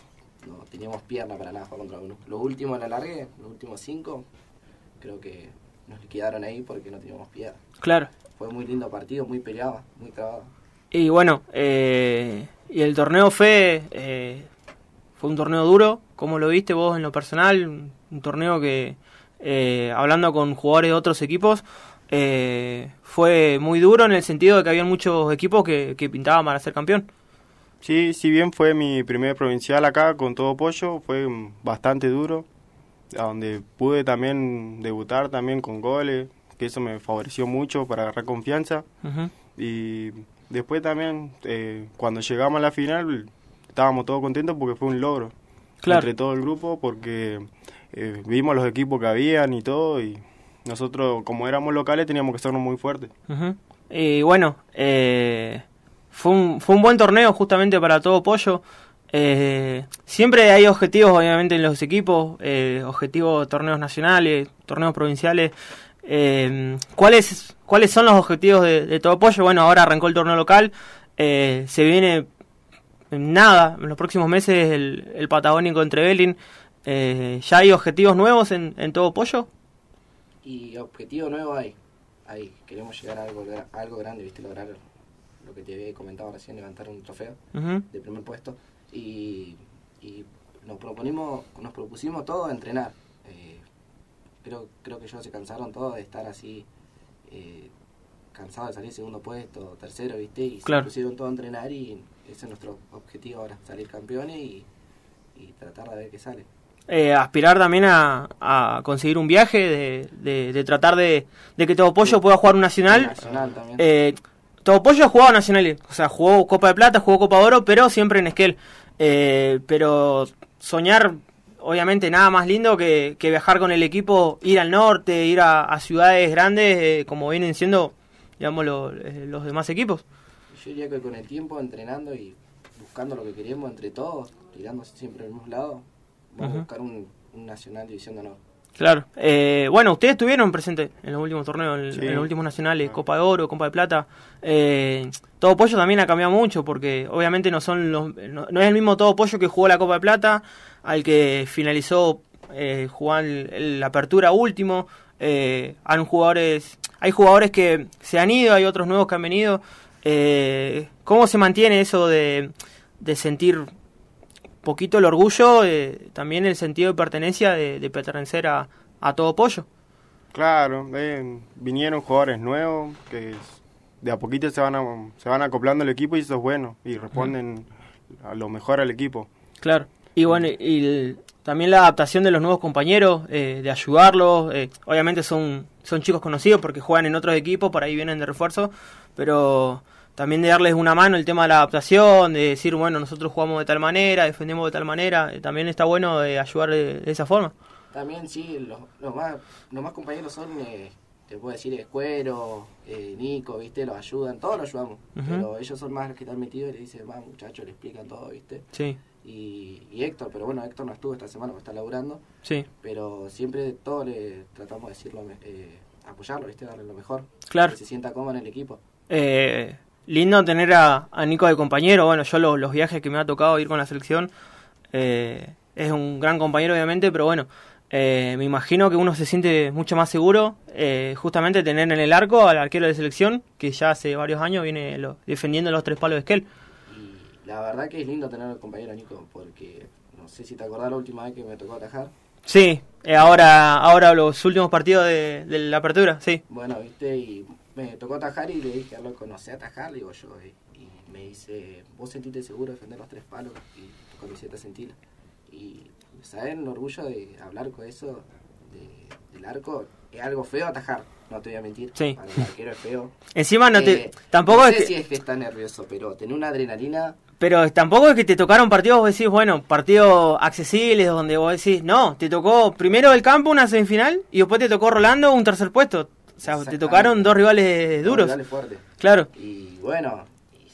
no teníamos pierna para nada jugar contra uno. Lo último en la largue, los últimos cinco, creo que nos quedaron ahí porque no teníamos pierna. Claro. Fue muy lindo partido, muy peleado, muy trabado. Y bueno, eh, y el torneo fue, eh, fue un torneo duro, ¿cómo lo viste vos en lo personal? Un, torneo que, eh, hablando con jugadores de otros equipos, fue muy duro en el sentido de que había muchos equipos que, que pintaban para ser campeón. Sí, si bien fue mi primer provincial acá con todo pollo, fue bastante duro, a donde pude también debutar también con goles, que eso me favoreció mucho para agarrar confianza. Y después también, eh, cuando llegamos a la final, estábamos todos contentos porque fue un logro claro. entre todo el grupo, porque eh, vimos los equipos que habían y todo, y nosotros como éramos locales teníamos que sernos muy fuertes. Y bueno, eh, fue un, buen torneo justamente para todo pollo. Eh, siempre hay objetivos, obviamente, en los equipos, eh, objetivos torneos nacionales, torneos provinciales. Eh, ¿cuáles, ¿Cuáles son los objetivos de, todo pollo? Bueno, ahora arrancó el torneo local, se viene nada, en los próximos meses el, el Patagónico entre Belín. ¿Ya hay objetivos nuevos en, todo pollo? Y objetivos nuevos hay, hay, queremos llegar a algo, algo grande, ¿viste? Lograrlo que te había comentado recién, levantar un trofeo de primer puesto. Y, y nos, proponimos, nos propusimos todos a entrenar. Eh, creo, creo que ellos se cansaron todos de estar así, eh, cansados de salir segundo puesto, tercero, ¿viste? Y se pusieron todos a entrenar y ese es nuestro objetivo ahora, salir campeones y, tratar de ver qué sale. Eh, aspirar también a, a, conseguir un viaje, de, de, tratar de, de, que todo pollo pueda jugar un nacional. nacional eh, Topollo ha jugado Nacional, o sea, jugó Copa de Plata, jugó Copa de Oro, pero siempre en Esquel. Eh, pero soñar, obviamente, nada más lindo que, viajar con el equipo, ir al norte, ir a, ciudades grandes, eh, como vienen siendo, digamos, eh, los demás equipos. Yo diría que con el tiempo, entrenando y buscando lo que queremos entre todos, tirando siempre al mismo lado, vamos a buscar un, Nacional División de Claro. Eh, bueno, ustedes estuvieron presentes en los últimos torneos, en, los últimos nacionales, ah. Copa de Oro, Copa de Plata. Eh, todo Pollo también ha cambiado mucho porque obviamente no son los, no, es el mismo Todo Pollo que jugó la Copa de Plata al que finalizó eh, jugar la apertura último. Eh, jugadores, hay jugadores que se han ido, hay otros nuevos que han venido. ¿Cómo se mantiene eso de, de sentir poquito el orgullo, eh, también el sentido de pertenencia de, pertenecer a, a, todo pollo. Claro, vinieron jugadores nuevos que de a poquito se van, se van acoplando al equipo y eso es bueno y responden a lo mejor al equipo. Claro, y bueno, y también la adaptación de los nuevos compañeros, eh, de ayudarlos. Eh, obviamente son, son chicos conocidos porque juegan en otros equipos, por ahí vienen de refuerzo, pero también de darles una mano el tema de la adaptación, de decir, bueno, nosotros jugamos de tal manera, defendemos de tal manera, eh, también está bueno eh, de ayudar de, esa forma. También, sí, los, más, los más compañeros son, eh, te puedo decir, Escuero, eh, Nico, ¿viste? Los ayudan, todos los ayudamos, pero ellos son más los que están metidos y le dicen, va, muchachos, le explican todo, ¿viste? Sí. Y, y, Héctor, pero bueno, Héctor no estuvo esta semana porque está laburando. Sí. Pero siempre todos le tratamos de decirlo, apoyarlo, ¿viste? Darle lo mejor. Claro. Que se sienta cómodo en el equipo. Eh, lindo tener a, Nico de compañero. Bueno, yo los viajes que me ha tocado ir con la selección, eh, es un gran compañero obviamente, pero bueno, eh, me imagino que uno se siente mucho más seguro eh, justamente tener en el arco al arquero de selección, que ya hace varios años viene defendiendo los tres palos de Skel. la verdad que es lindo tener al compañero Nico, porque no sé si te acordás la última vez que me tocó atajar. Sí, ahora, ahora los últimos partidos de, de la apertura, sí. Bueno, viste, y me tocó atajar y le dije a lo no sé atajar, yo. Y, me dice, vos sentiste seguro defender los tres palos y tu camiseta sentila. Y saben, el orgullo de hablar con eso de, del arco es algo feo atajar, no te voy a mentir. Sí. Para el arquero es feo. Encima no eh, Tampoco sé es que... si es que está nervioso, pero tener una adrenalina. Pero tampoco es que te tocaron partidos, vos decís, bueno, partidos accesibles, donde vos decís, no, te tocó primero el campo una semifinal y después te tocó Rolando un tercer puesto o sea, te tocaron dos rivales duros. Dos rivales fuertes. Claro. Y bueno,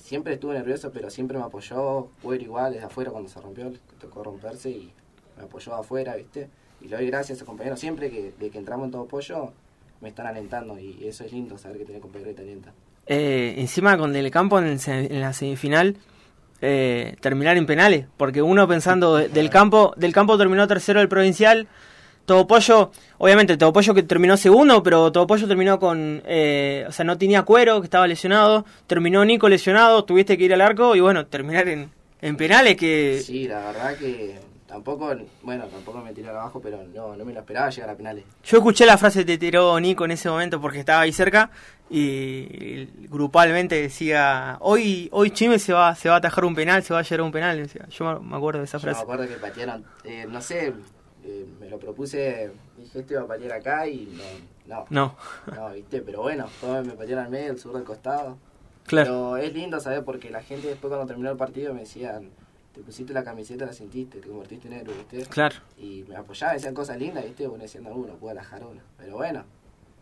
siempre estuve nervioso, pero siempre me apoyó. Fue igual desde afuera cuando se rompió, tocó romperse y me apoyó afuera, ¿viste? Y le doy gracias a compañeros siempre que de que entramos en todo apoyo me están alentando y eso es lindo saber que tiene compañeros que te eh, encima con Del Campo en, la semifinal eh, terminar en penales, porque uno pensando Del Campo, Del Campo terminó tercero del provincial, pollo, obviamente, pollo que terminó segundo, pero pollo terminó con. Eh, o sea, no tenía cuero, que estaba lesionado. Terminó Nico lesionado, tuviste que ir al arco y bueno, terminar en, penales que. Sí, la verdad que tampoco. Bueno, tampoco me tiraron abajo, pero no, no me lo esperaba llegar a penales. Yo escuché la frase te tiró Nico en ese momento porque estaba ahí cerca y grupalmente decía hoy hoy Chime se va se va a atajar un penal se va a llegar un penal yo me acuerdo de esa frase yo me acuerdo que patearon eh, no sé eh, me lo propuse, dije, este iba a paliar acá y no. No, no. ¿viste? Pero bueno, todo me paliaron al medio, el sur del costado. Claro. Pero es lindo, saber Porque la gente después cuando terminó el partido me decían, te pusiste la camiseta, la sentiste, te convertiste en negro ¿viste? Claro. Y me apoyaba, decían cosas lindas, ¿viste? bueno siendo uno, pude alajar uno. Pero bueno,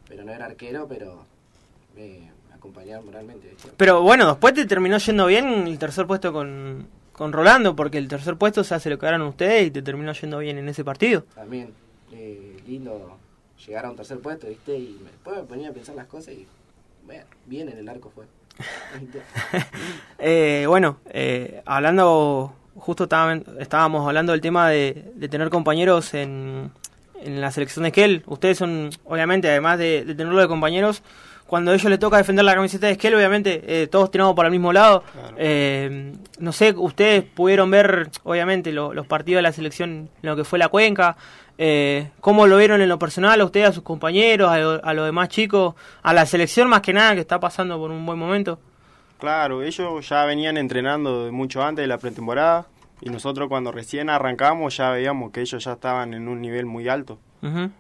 pero no era arquero, pero me, acompañaron moralmente, Pero bueno, después te terminó yendo bien el tercer puesto con con Rolando, porque el tercer puesto se lo quedaron ustedes y te terminó yendo bien en ese partido. También, eh, lindo llegar a un tercer puesto, ¿viste? Y después me ponía a pensar las cosas y, bueno, bien en el arco fue. Eh, bueno, eh, hablando, justo estábamos hablando del tema de, tener compañeros en, en la selección de Kell, Ustedes son, obviamente, además de, de tenerlo de compañeros, cuando a ellos les toca defender la camiseta de Esquel, obviamente eh, todos tiramos para el mismo lado. Eh, no sé, ustedes pudieron ver, obviamente, los partidos de la selección, lo que fue la Cuenca, eh, cómo lo vieron en lo personal, a ustedes, a sus compañeros, a, a, los demás chicos, a la selección más que nada, que está pasando por un buen momento. Claro, ellos ya venían entrenando mucho antes de la pretemporada y nosotros cuando recién arrancamos ya veíamos que ellos ya estaban en un nivel muy alto.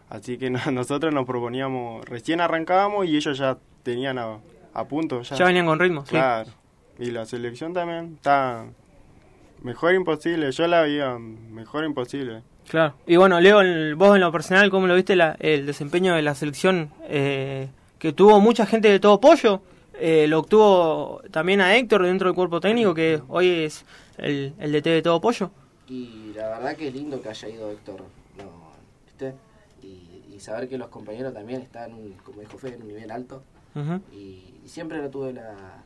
Así que nosotros nos proponíamos, recién arrancábamos y ellos ya tenían a, punto. Ya. venían con ritmo, Claro. Y la selección también está mejor imposible. Yo la vi mejor imposible. Claro. Y bueno, Leo, vos en lo personal, ¿cómo lo viste la, el desempeño de la selección? Eh, que tuvo mucha gente de todo pollo. Eh, lo obtuvo también a Héctor dentro del cuerpo técnico, que hoy es el, el DT de todo pollo. Y la verdad que lindo que haya ido Héctor y saber que los compañeros también están, como dijo Fede, en un nivel alto. y, siempre no tuve la,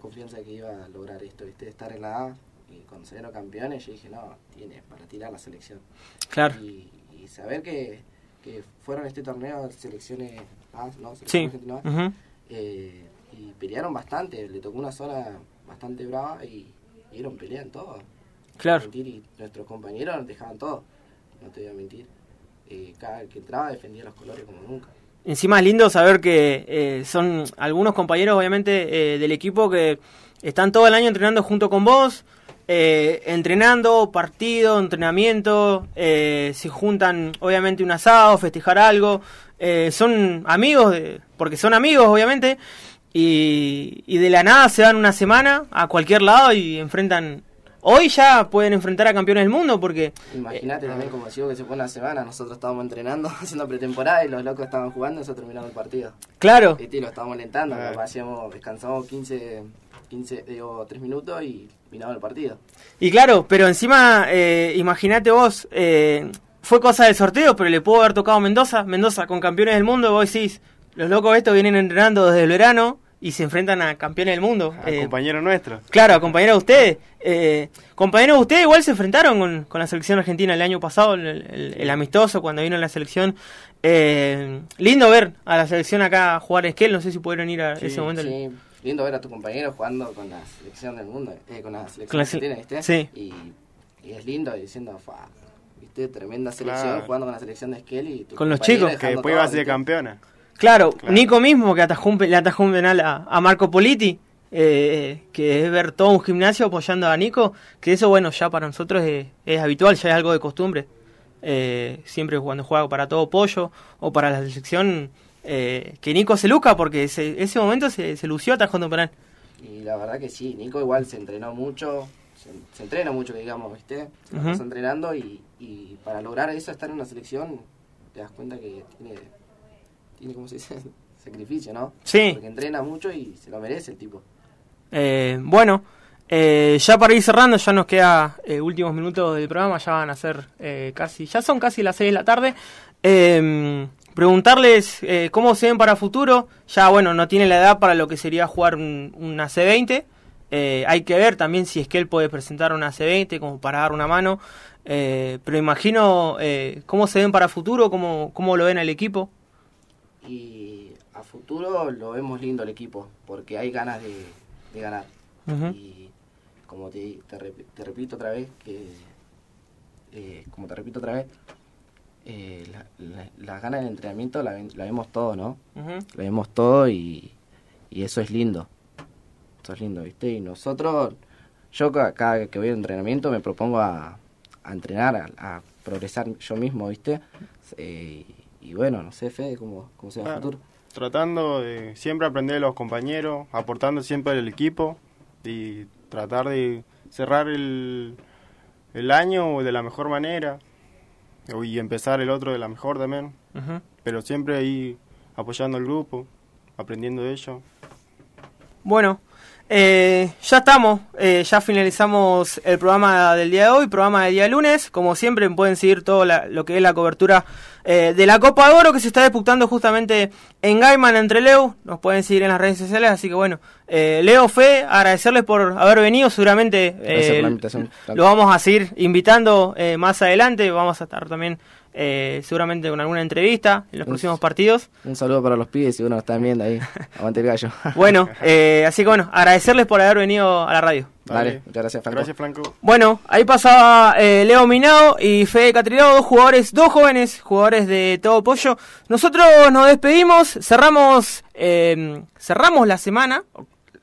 confianza de que iba a lograr esto, ¿viste? estar en la A y con cero campeones, yo dije, no, tiene para tirar la selección. Claro. Y, saber que, que, fueron este torneo selecciones A, ¿no? Selecciones sí. A, eh, y pelearon bastante, le tocó una zona bastante brava y, y todo. Claro. y nuestros compañeros nos dejaban todo, no te voy a mentir eh, cada que entraba defendía los colores como nunca. Encima es lindo saber que eh, son algunos compañeros, obviamente, eh, del equipo que están todo el año entrenando junto con vos, eh, entrenando, partido, entrenamiento, se juntan, obviamente, un asado, festejar algo. son amigos, porque son amigos, obviamente, y, y de la nada se dan una semana a cualquier lado y enfrentan hoy ya pueden enfrentar a campeones del mundo porque... Imagínate eh, también como sido que se fue una semana, nosotros estábamos entrenando, haciendo pretemporada y los locos estaban jugando y nosotros terminado el partido. Claro. Y lo estábamos alentando, ah. descansamos 15, 15 digo, 3 minutos y miramos el partido. Y claro, pero encima, eh, imagínate vos, eh, fue cosa del sorteo, pero le pudo haber tocado Mendoza, Mendoza con campeones del mundo, vos decís, los locos estos vienen entrenando desde el verano y se enfrentan a campeones del mundo. A eh, compañeros nuestros. Claro, a compañeros de ustedes. Eh, compañeros de ustedes igual se enfrentaron con, la selección argentina el año pasado, el, amistoso, cuando vino la selección. Eh, lindo ver a la selección acá jugar esquel, no sé si pudieron ir a ese momento. Sí. Lindo ver a tu compañero jugando con la selección del mundo, eh, con la selección argentina, ¿viste? Sí. Y, y, es lindo diciendo, fa, ¿viste? Tremenda selección jugando con la selección de esquel y tu Con los chicos, que después iba a ser campeona. Claro, Nico mismo que atajó un, le atajó un penal a, Marco Politi, eh, eh, que es ver todo un gimnasio apoyando a Nico, que eso bueno, ya para nosotros es, habitual, ya es algo de costumbre. Eh, siempre cuando juega para todo pollo o para la selección, que Nico se luca porque ese momento se, lució atajando un penal. Y la verdad que sí, Nico igual se entrenó mucho, se, entrena mucho, digamos, ¿viste? Se entrenando y, y para lograr eso, estar en una selección, te das cuenta que tiene tiene, como se dice? Sacrificio, ¿no? Sí. Porque entrena mucho y se lo merece el tipo. Eh, bueno, eh, ya para ir cerrando, ya nos queda eh, últimos minutos del programa, ya van a ser casi, ya son casi las 6 de la tarde. Em, preguntarles cómo se ven para futuro. Ya, bueno, no tiene la edad para lo que sería jugar un, una C20. hay que ver también si es que él puede presentar una C20 como para dar una mano. pero imagino cómo se ven para futuro, cómo, cómo lo ven al equipo y a futuro lo vemos lindo el equipo, porque hay ganas de, ganar. Y como te, te, repito otra vez, que eh, como te repito otra vez, eh, las ganas del entrenamiento la, vemos todo, ¿no? vemos todo y, eso es lindo. Eso es lindo, ¿viste? Y nosotros, yo cada, que voy al entrenamiento me propongo a, entrenar, a, progresar yo mismo, ¿viste? Eh, y bueno, no sé, Fede, cómo, cómo se va el ah, futuro. Tratando de siempre aprender de los compañeros, aportando siempre al equipo y tratar de cerrar el, el año de la mejor manera y empezar el otro de la mejor también. Pero siempre ahí apoyando al grupo, aprendiendo de ellos. Bueno, eh, ya estamos, eh, ya finalizamos el programa del día de hoy, programa del día lunes. Como siempre, pueden seguir todo lo que es la cobertura eh, de la Copa de Oro que se está disputando justamente en Gaiman, entre Leo. Nos pueden seguir en las redes sociales, así que bueno, Leo Fe, agradecerles por haber venido. Seguramente lo vamos a seguir invitando más adelante. Vamos a estar también eh, seguramente con alguna entrevista en los próximos partidos. Un saludo para los pibes, si uno está están viendo ahí, aguante el gallo. bueno, eh, así que bueno, agradecerles por haber venido a la radio. Vale, muchas gracias Franco. Gracias Franco. Bueno, ahí pasaba eh, Leo Minado y Fede Catrilado dos jugadores, dos jóvenes jugadores de todo pollo. Nosotros nos despedimos, cerramos, cerramos la semana,